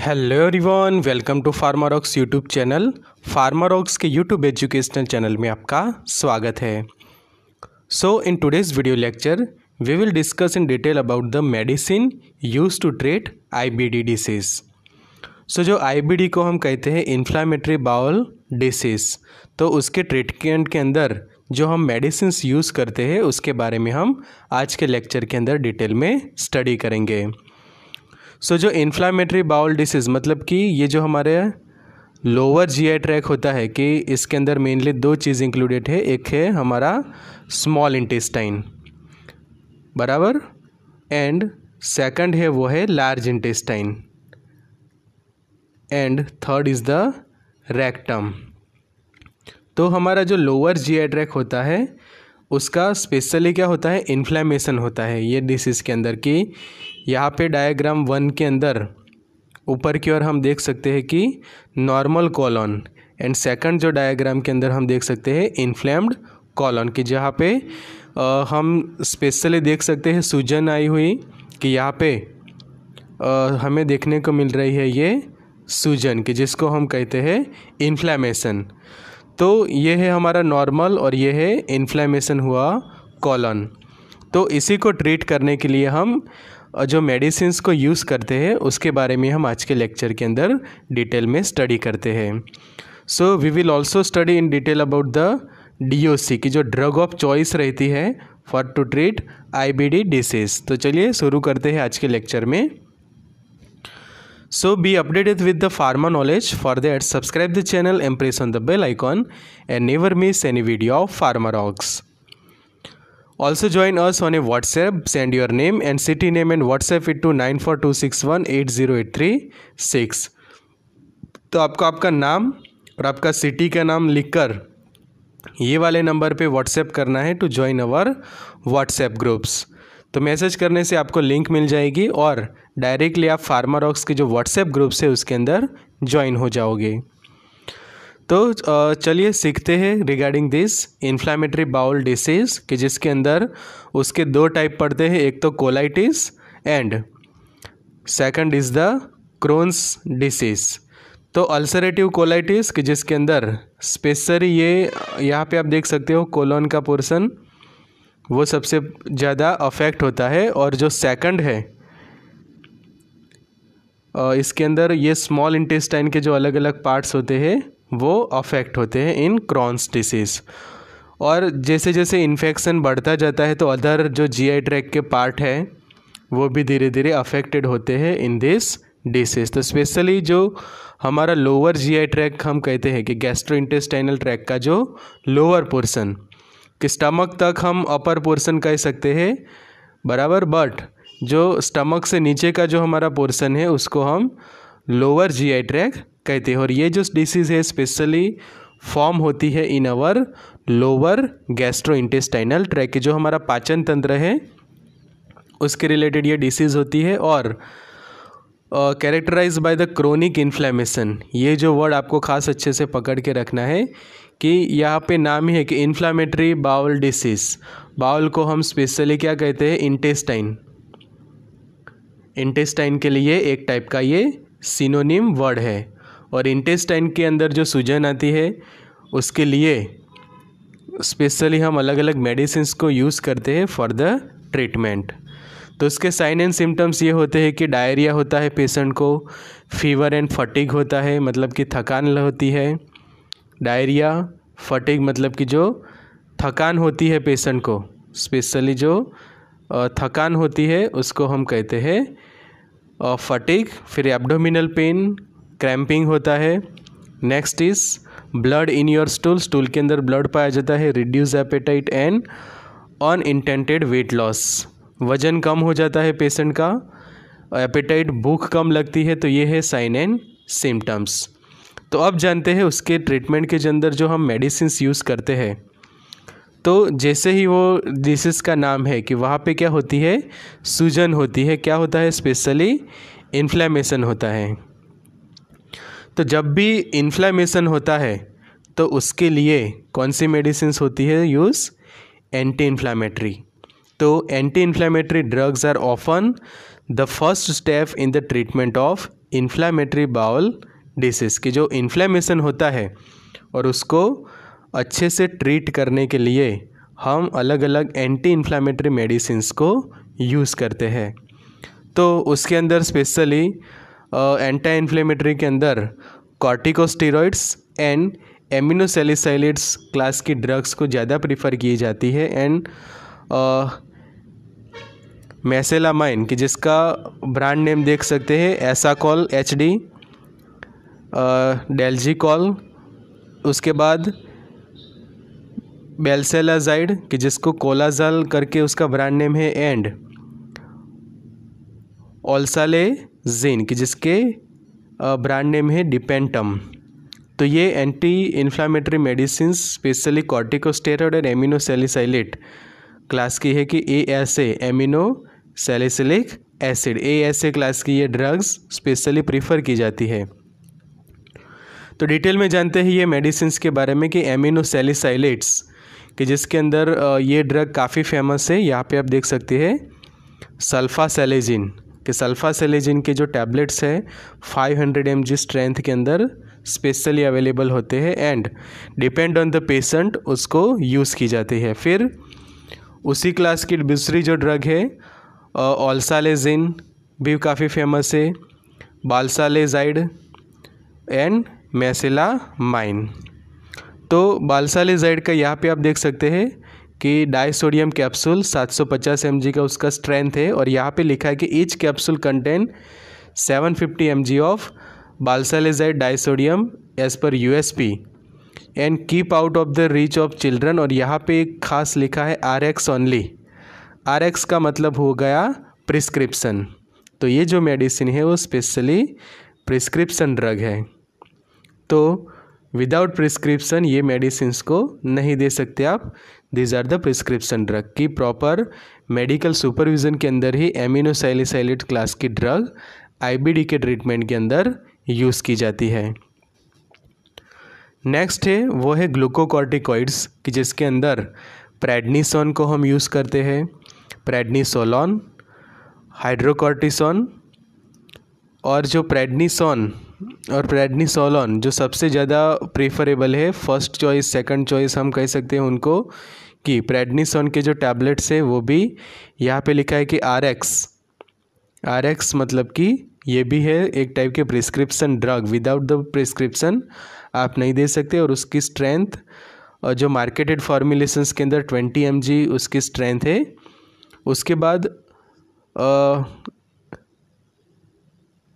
Hello everyone welcome to Pharmarocks YouTube channel Pharmarocks के YouTube educational channel में आपका स्वागत है so in today's video lecture we will discuss in detail about the medicine use to treat IBD disease so जो IBD को हम कहते हैं इन्फ्लामेटरी बाउल डिसीज तो उसके ट्रीटमेंट के अंदर जो हम मेडिसिन यूज़ करते हैं उसके बारे में हम आज के लेक्चर के अंदर डिटेल में स्टडी करेंगे सो so, जो इन्फ्लामेटरी बाउल डिसीज़ मतलब कि ये जो हमारे लोअर जी आई ट्रैक होता है कि इसके अंदर मेनली दो चीज़ इंक्लूडेड है एक है हमारा स्मॉल इंटेस्टाइन बराबर एंड सेकंड है वो है large intestine and third is the rectum तो हमारा जो लोअर जी आई ट्रैक होता है उसका स्पेशली क्या होता है इन्फ्लेमेशन होता है ये डिसीज़ के अंदर कि यहाँ पे डायग्राम वन के अंदर ऊपर की ओर हम देख सकते हैं कि नॉर्मल कॉलोन एंड सेकंड जो डायग्राम के अंदर हम देख सकते हैं इन्फ्लेम्ड कॉलोन कि जहाँ पे आ, हम स्पेशली देख सकते हैं सूजन आई हुई कि यहाँ पे आ, हमें देखने को मिल रही है ये सूजन कि जिसको हम कहते हैं इन्फ्लेमेशन तो ये है हमारा नॉर्मल और ये है इन्फ्लेमेशन हुआ कॉलन तो इसी को ट्रीट करने के लिए हम जो मेडिसिन को यूज़ करते हैं उसके बारे में हम आज के लेक्चर के अंदर डिटेल में स्टडी करते हैं so we will also study in detail about the D O C की जो ड्रग ऑफ चॉइस रहती है for to treat I B D disease तो चलिए शुरू करते हैं आज के लेक्चर में so be updated with the pharma knowledge for that subscribe the channel and press on the bell icon and never miss any video of Pharmarocks also join us on a WhatsApp send your name and city name and WhatsApp it to nine four two six one eight zero eight three six तो आपको आपका नाम और आपका city का नाम लिखकर ये वाले नंबर पे व्हाट्सएप करना है to join our WhatsApp groups तो मैसेज करने से आपको लिंक मिल जाएगी और डायरेक्टली आप फार्मारॉक्स के जो व्हाट्सएप ग्रुप्स है उसके अंदर ज्वाइन हो जाओगे तो चलिए सीखते हैं regarding this inflammatory bowel disease कि जिसके अंदर उसके दो टाइप पड़ते हैं एक तो colitis and second is the Crohn's disease तो अल्सरेटिव कोलाइटिस कि जिसके अंदर स्पेशरी ये यहाँ पे आप देख सकते हो कोलोन का पोर्सन वो सबसे ज़्यादा अफेक्ट होता है और जो सेकंड है इसके अंदर ये स्मॉल इंटेस्टाइन के जो अलग अलग पार्ट्स होते हैं वो अफेक्ट होते हैं इन क्रॉन्स डिसीज़ और जैसे जैसे इन्फेक्शन बढ़ता जाता है तो अदर जो जी आई ट्रैक के पार्ट है वो भी धीरे धीरे अफेक्टेड होते हैं इन दिस डिसीज़ तो स्पेशली जो हमारा लोअर जी आई ट्रैक हम कहते हैं कि गैस्ट्रो इंटेस्टाइनल ट्रैक का जो लोअर पोर्सन कि स्टमक तक हम अपर पोर्सन कह सकते हैं बराबर बट जो स्टमक से नीचे का जो हमारा पोर्सन है उसको हम लोअर जी आई ट्रैक कहते हैं और ये जो डिसीज़ है स्पेशली फॉर्म होती है in our lower gastrointestinal tract जो हमारा पाचन तंत्र है उसके रिलेटेड ये डिसीज़ होती है और characterise by the chronic inflammation ये जो वर्ड आपको खास अच्छे से पकड़ के रखना है कि यहाँ पे नाम ही है कि इन्फ्लामेटरी बाउल डिसीज़ बाउल को हम स्पेशली क्या कहते हैं इंटेस्टाइन इंटेस्टाइन के लिए एक टाइप का ये सिनोनिम वर्ड है और इंटेस्टाइन के अंदर जो सूजन आती है उसके लिए स्पेशली हम अलग अलग मेडिसिन को यूज़ करते हैं फॉर द ट्रीटमेंट तो उसके साइन एंड सिम्टम्स ये होते हैं कि डायरिया होता है पेशेंट को फीवर एंड फटिक होता है मतलब कि थकान होती है डायरिया फटिक मतलब कि जो थकान होती है पेशेंट को स्पेशली जो थकान होती है उसको हम कहते हैं फटिक फिर एब्डोमिनल पेन क्रैम्पिंग होता है next is blood in your stool stool के अंदर ब्लड पाया जाता है reduce appetite and unintended weight loss वजन कम हो जाता है पेशेंट का एपेटाइट भूख कम लगती है तो ये है साइन एंड सिम्टम्स तो अब जानते हैं उसके ट्रीटमेंट के अंदर जो हम मेडिसिन यूज़ करते हैं तो जैसे ही वो डिसीज़ का नाम है कि वहाँ पे क्या होती है सूजन होती है क्या होता है स्पेशली इन्फ्लेमेशन होता है तो जब भी इन्फ्लामेशन होता है तो उसके लिए कौन सी मेडिसिन होती है यूज़ एंटी इन्फ्लामेटरी तो anti inflammatory drugs are often the first step in the treatment of inflammatory bowel disease कि जो इन्फ्लामेशन होता है और उसको अच्छे से ट्रीट करने के लिए हम अलग अलग एंटी इन्फ्लामेटरी मेडिसिन को यूज़ करते हैं तो उसके अंदर स्पेशली एंटा इन्फ्लेमेटरी के अंदर कॉर्टिकोस्टेरॉइड्स एंड एमिनोसेलिसाइलेट्स क्लास की ड्रग्स को ज़्यादा प्रीफर की जाती है एंड मैसेलामाइन कि जिसका ब्रांड नेम देख सकते हैं एसाकॉल एच डी डेल्जिकॉल उसके बाद बेलसेलाजाइड कि जिसको कोलाजल करके उसका ब्रांड नेम है एंड ओल्साले जिंक जिसके ब्रांड नेम है डिपेंटम तो ये anti inflammatory medicine specially corticosteroid और एमिनोसेलिसाइलेट क्लास की है कि A S amino salicylic acid A S A class की ये ड्रग्स स्पेशली प्रीफर की जाती है तो डिटेल में जानते हैं ये मेडिसिन के बारे में कि एमिनोसेलिसाइलेट्स कि जिसके अंदर ये ड्रग काफ़ी फेमस है यहाँ पे आप देख सकते हैं सल्फा सेलेजिन कि सेलेजिन के जो टैबलेट्स है 500 हंड्रेड स्ट्रेंथ के अंदर स्पेशली अवेलेबल होते हैं and depend on the patient उसको यूज़ की जाती है फिर उसी क्लास की दूसरी जो ड्रग है ऑल्सालेजिन भी काफ़ी फेमस है बालसालेजाइड एंड मैसेला माइन तो बालसालेजाइड का यहाँ पे आप देख सकते हैं कि डाइसोडियम कैप्सूल 750 सौ का उसका स्ट्रेंथ है और यहाँ पे लिखा है कि each capsule contain 750 fifty of balsalazide disodium as per USP and keep out of the reach of children और यहाँ पे एक खास लिखा है R X only R X का मतलब हो गया प्रिस्क्रिप्सन तो ये जो मेडिसिन है वो स्पेशली प्रिस्क्रिप्सन ड्रग है तो विदाउट प्रिस्क्रिप्सन ये मेडिसिन को नहीं दे सकते आप these are the prescription drug की प्रॉपर मेडिकल सुपरविज़न के अंदर ही एमिनोसाइलिसाइलेट क्लास की ड्रग आई के ट्रीटमेंट के अंदर यूज़ की जाती है नेक्स्ट है वो है ग्लूकोकॉर्टिकॉइड्स कि जिसके अंदर प्रेडनीसोन को हम यूज़ करते हैं प्रेडनीसोलॉन हाइड्रोकॉर्टिसोन और जो प्रेडनीसोन और प्रेडनीसोलॉन सोलॉन जो सबसे ज़्यादा प्रेफरेबल है फर्स्ट चॉइस सेकंड चॉइस हम कह सकते हैं उनको कि प्रेडनीसोन के जो टैबलेट्स है वो भी यहाँ पे लिखा है कि आर एक्स आर एक्स मतलब कि ये भी है एक टाइप के prescription drug without the prescription आप नहीं दे सकते और उसकी स्ट्रेंथ और जो मार्केटेड फार्मूलेशन के अंदर ट्वेंटी एम उसकी स्ट्रेंथ है उसके बाद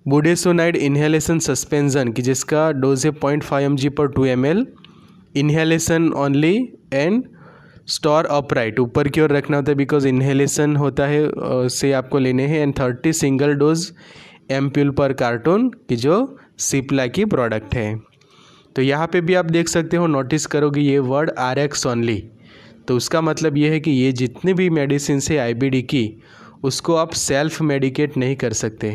बुडेसोनाइड इन्हेलेसन सस्पेंसन कि जिसका डोज है point five M per two M L inhalation only and store upright ऊपर की ओर रखना होता है बिकॉज इन्हेलेसन होता है से आपको लेने हैं and thirty single dose ampoule per carton की जो सिप्ला की प्रोडक्ट है तो यहाँ पे भी आप देख सकते हो नोटिस करोगे ये वर्ड आर एक्स ओनली तो उसका मतलब ये है कि ये जितनी भी मेडिसिन है आई की उसको आप सेल्फ मेडिकेट नहीं कर सकते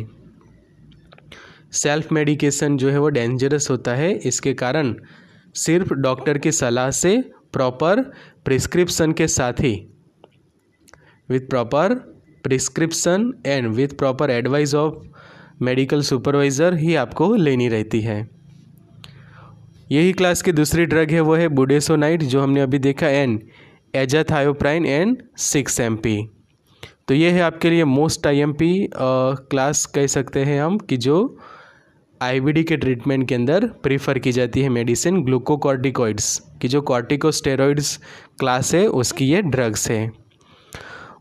सेल्फ मेडिकेशन जो है वो डेंजरस होता है इसके कारण सिर्फ डॉक्टर की सलाह से प्रॉपर प्रिस्क्रिप्शन के साथ ही with proper prescription and with proper advice of medical supervisor ही आपको लेनी रहती है यही क्लास की दूसरी ड्रग है वो है बुडेसोनाइट जो हमने अभी देखा and azathioprine and six M तो ये है आपके लिए most I M P class कह सकते हैं हम कि जो आईवीडी के ट्रीटमेंट के अंदर प्रीफर की जाती है मेडिसिन ग्लूकोकॉर्टिकॉइड्स की जो कॉर्टिकोस्टेरॉइड्स क्लास है उसकी ये ड्रग्स है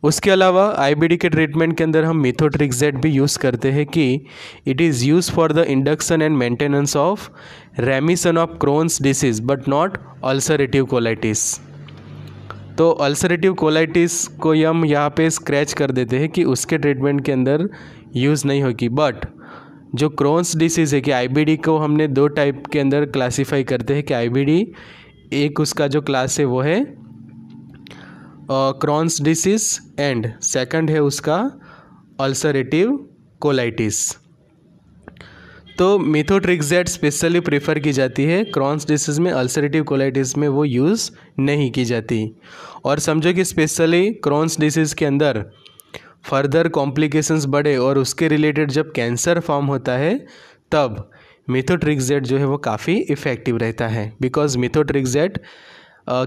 उसके अलावा आईबीडी के ट्रीटमेंट के अंदर हम मिथोट्रिक्जेट भी यूज़ करते हैं कि it is use for the induction and maintenance of remission of Crohn's disease but not ulcerative colitis तो अल्सरेटिव कोलाइटिस को हम यहाँ पे स्क्रैच कर देते हैं कि उसके ट्रीटमेंट के अंदर यूज़ नहीं होगी बट जो क्रोन्स डिसीज़ है कि आईबीडी को हमने दो टाइप के अंदर क्लासिफाई करते हैं कि आईबीडी एक उसका जो क्लास है वो है क्रॉन्स डिसीज़ एंड सेकंड है उसका अल्सरेटिव कोलाइटिस तो मिथोट्रिक्जेट स्पेशली प्रेफर की जाती है क्रॉन्स डिसीज़ में अल्सरेटिव कोलाइटिस में वो यूज़ नहीं की जाती और समझो कि स्पेशली क्रॉन्स डिसीज़ के अंदर फर्दर कॉम्प्लिकेशंस बढ़े और उसके रिलेटेड जब कैंसर फॉर्म होता है तब मिथोट्रिक्जेट जो है वो काफ़ी इफ़ेक्टिव रहता है बिकॉज मिथोट्रिक्जेट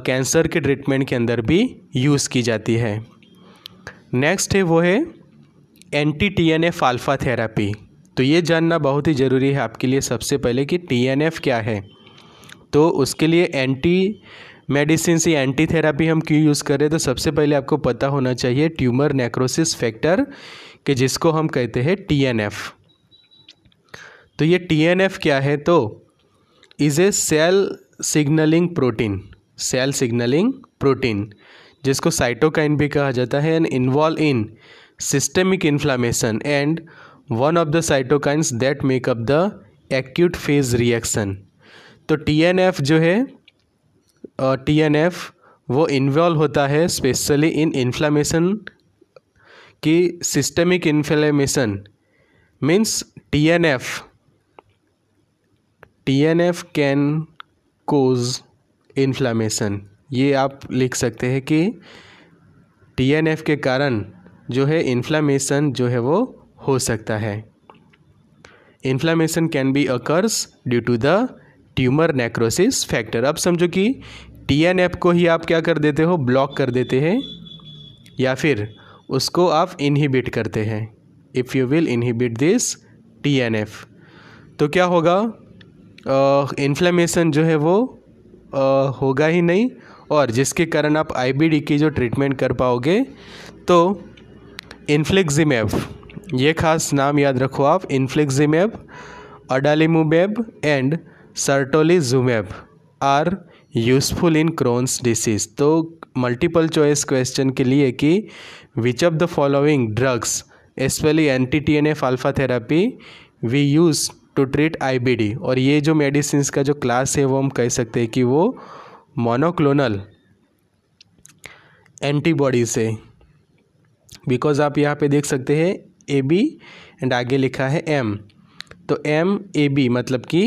कैंसर के ट्रीटमेंट के अंदर भी यूज़ की जाती है नेक्स्ट है वो है anti T N F alpha therapy तो ये जानना बहुत ही ज़रूरी है आपके लिए सबसे पहले कि टी एन एफ क्या है तो उसके लिए एंटी मेडिसिन या एंटी थेरापी हम क्यों यूज़ कर रहे हैं तो सबसे पहले आपको पता होना चाहिए ट्यूमर नेक्रोसिस फैक्टर कि जिसको हम कहते हैं टीएनएफ तो ये टीएनएफ क्या है तो is a cell signalling protein cell signalling protein जिसको साइटोकाइन भी कहा जाता है and involve in systemic inflammation and one of the cytokines that make up the acute phase reaction तो टी एन एफ जो है टी एन एफ वो involve होता है स्पेशली इन इन्फ्लामेशन की systemic inflammation means T N F T N F can cause inflammation ये आप लिख सकते हैं कि टी एन एफ के कारण जो है इन्फ्लामेशन जो है वो हो सकता है inflammation can be occurs due to the tumour necrosis factor अब समझो कि टीएनएफ को ही आप क्या कर देते हो ब्लॉक कर देते हैं या फिर उसको आप इनहिबिट करते हैं if you will inhibit this TNF तो क्या होगा इन्फ्लेमेशन जो है वो uh, होगा ही नहीं और जिसके कारण आप आईबीडी की जो ट्रीटमेंट कर पाओगे तो इन्फ्लेक्जिमेब ये खास नाम याद रखो आप infliximab adalimumab and certolizumab are useful in Crohn's disease तो मल्टीपल चॉइस क्वेश्चन के लिए कि which of the following drugs especially anti T N F alpha therapy we use to treat I B D और ये जो medicine का जो class है वो हम कह सकते हैं कि वो मोनोक्लोनल एंटीबॉडी से बिकॉज आप यहाँ पे देख सकते हैं ए बी एंड आगे लिखा है एम तो एम ए बी मतलब कि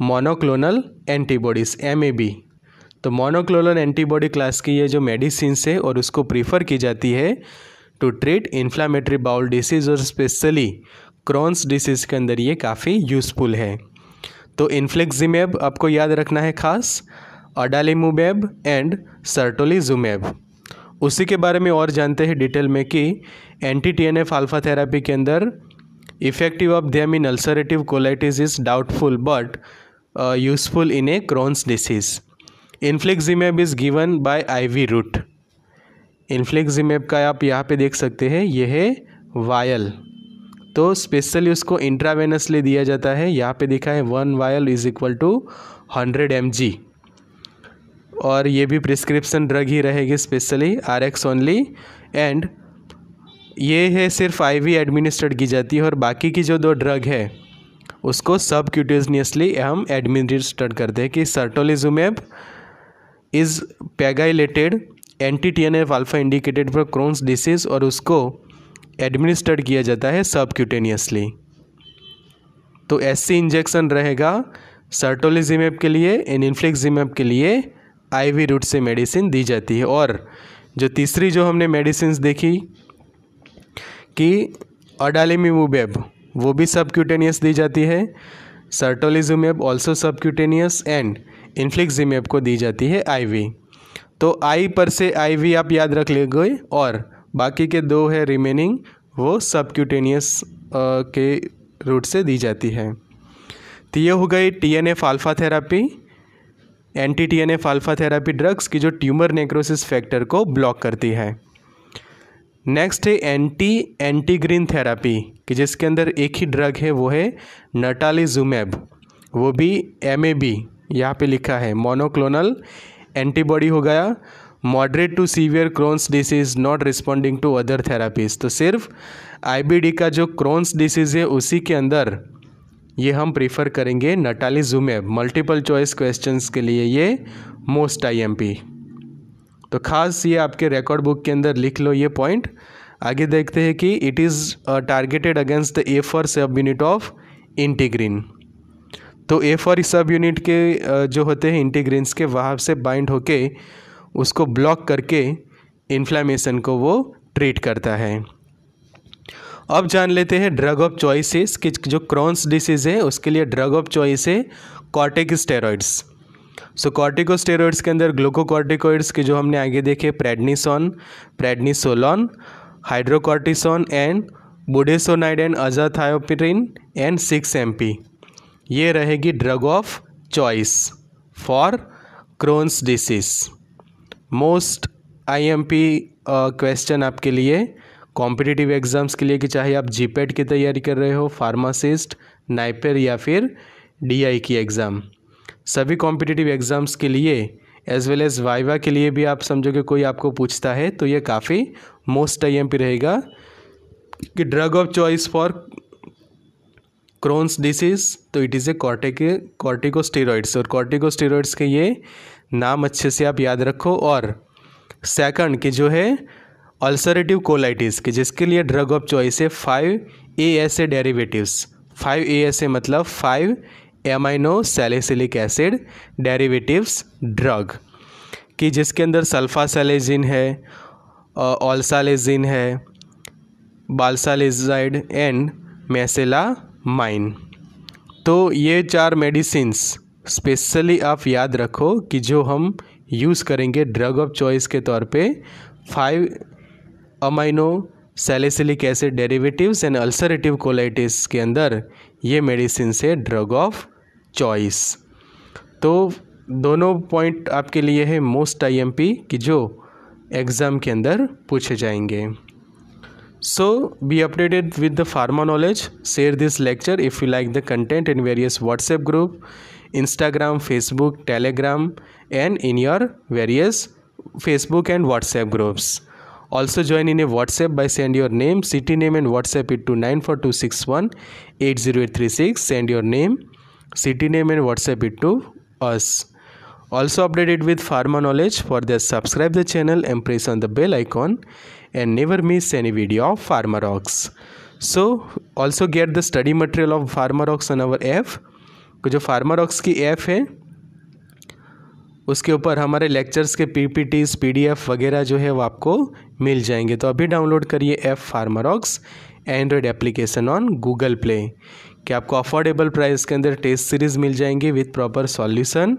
मोनोक्लोनल एंटीबॉडीज़ एम तो मोनोक्लोनल एंटीबॉडी क्लास की ये जो मेडिसिन है और उसको प्रीफर की जाती है to treat inflammatory bowel disease और स्पेशली क्रॉन्स डिसीज़ के अंदर ये काफ़ी यूज़फुल है तो इन्फ्लेक्जिमेब आपको याद रखना है खास अडालीमुमेब एंड सर्टोलीजुमेब उसी के बारे में और जानते हैं डिटेल में कि anti T N F alpha therapy के अंदर effective of them in ulcerative colitis is doubtful but useful uh, useful in a Crohn's disease. Infliximab is given by IV route. Infliximab का आप यहाँ पे देख सकते हैं यह है वायल तो स्पेशली उसको इंट्रावेनसली दिया जाता है यहाँ पे देखा है one vial is equal to hundred M और ये भी प्रिस्क्रिप्शन ड्रग ही रहेगी specially R X only and ये है सिर्फ आईवी एडमिनिस्ट्रेट की जाती है और बाकी की जो दो ड्रग है उसको क्यूटेजनियसली हम एडमिनिस्टर करते हैं कि certolizumab is pegylated anti T N F alpha indicated for Crohn's disease और उसको एडमिनिस्टर्ड किया जाता है सबक्यूटेनियसली तो एस सी इंजेक्शन रहेगा सर्टोलिजिमेप के लिए एंड इन्फ्लिक्जिमेब के लिए आईवी रूट से मेडिसिन दी जाती है और जो तीसरी जो हमने मेडिसिन देखी कि अडालेमिबूबेब वो भी सबक्यूटेनियस दी जाती है certolizumab also subcutaneous and infliximab को दी जाती है आईवी तो आई पर से आईवी आप याद रख ले गए और बाकी के दो है रिमेनिंग वो सबक्यूटेनियस के रूट से दी जाती है तो ये हो गई T N F alpha therapy anti T N F alpha therapy drugs की जो ट्यूमर नेक्रोसिस फैक्टर को ब्लॉक करती है नेक्स्ट है एंटी एंटीग्रीन थेरापी कि जिसके अंदर एक ही ड्रग है वो है नटालीजुमैब वो भी एम ए बी यहाँ पर लिखा है मोनोक्लोनल एंटीबॉडी हो गया moderate to severe Crohn's disease not responding to other therapies तो सिर्फ आईबीडी का जो क्रोन्स डिसीज़ है उसी के अंदर ये हम प्रीफर करेंगे नटाली मल्टीपल चॉइस क्वेश्चंस के लिए ये मोस्ट आईएमपी तो खास ये आपके रिकॉर्ड बुक के अंदर लिख लो ये पॉइंट आगे देखते हैं कि it is targeted against the A four subunit of integrin तो ए फॉर सब यूनिट के uh, जो होते हैं इंटीग्रीन्स के वहाँ से बाइंड होके उसको ब्लॉक करके इन्फ्लामेशन को वो ट्रीट करता है अब जान लेते हैं ड्रग ऑफ चॉइसेस कि जो क्रॉन्स डिसीज़ है उसके लिए ड्रग ऑफ चॉइस है कॉटेक स्टेरॉइड्स सो कॉर्टिकोस्टेरॉइड्स के अंदर ग्लूकोकॉर्टिकोइड्स के जो हमने आगे देखे prednisone prednisolone hydrocortisone and budesonide and azathioprine and six M ये रहेगी drug of choice for Crohn's disease most IMP question आपके लिए कॉम्पिटिटिव एग्जाम्स के लिए कि चाहे आप जीपेड e की तैयारी कर रहे हो फार्मासिस्ट नाइपर या फिर डीआई की एग्ज़ाम सभी कॉम्पिटिटिव एग्ज़ाम्स के लिए एज वेल एज़ वाइवा के लिए भी आप समझो कि कोई आपको पूछता है तो ये काफ़ी मोस्ट आई एम पी रहेगा कि drug of choice for Crohn's disease तो it is a cortic corticosteroids और कॉर्टिकोस्टेरॉइड्स के ये नाम अच्छे से आप याद रखो और सेकंड कि जो है अल्सरेटिव कोलाइटिस के जिसके लिए ड्रग ऑफ चॉइस है five A S A derivatives five A S A मतलब five amino salicylic acid derivatives drug कि जिसके अंदर सल्फा सेलेजिन है ऑल्सालेजिन है बालसालेजाइड एंड मैसेला माइन तो ये चार मेडिसिन्स स्पेशली आप याद रखो कि जो हम यूज़ करेंगे ड्रग ऑफ चॉइस के तौर पे five amino salicylic acid derivatives and ulcerative colitis के अंदर ये मेडिसिन से ड्रग ऑफ चॉइस तो दोनों पॉइंट आपके लिए है मोस्ट आई एम पी कि जो एग्ज़ाम के अंदर पूछे जाएंगे so be updated with the pharma knowledge share this lecture if you like the content in various WhatsApp group Instagram Facebook Telegram and in your various Facebook and WhatsApp groups also join in a WhatsApp by send your name city name and WhatsApp it to nine four two six one eight zero eight three six send your name city name and WhatsApp it to us. Also update it with pharma knowledge. For this, subscribe the channel and press on the bell icon and never miss any video of Pharma Rocks. So also get the study material of Pharma Rocks on our app. तो जो pharma rocks की app है उसके ऊपर हमारे lectures के PPTs PDF वगैरह जो है वो आपको मिल जाएंगे तो अभी डाउनलोड करिए app Pharma Rocks Android application on Google Play कि आपको अफोर्डेबल प्राइस के अंदर टेस्ट सीरीज़ मिल जाएंगी with proper solution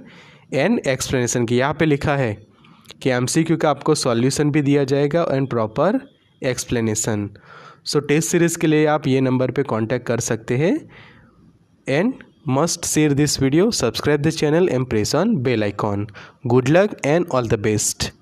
and explanation की यहाँ पे लिखा है कि एम का आपको सॉल्यूशन भी दिया जाएगा and proper explanation so test series के लिए आप ये नंबर पे कांटेक्ट कर सकते हैं and must share this video subscribe the channel and press on bell icon good luck and all the best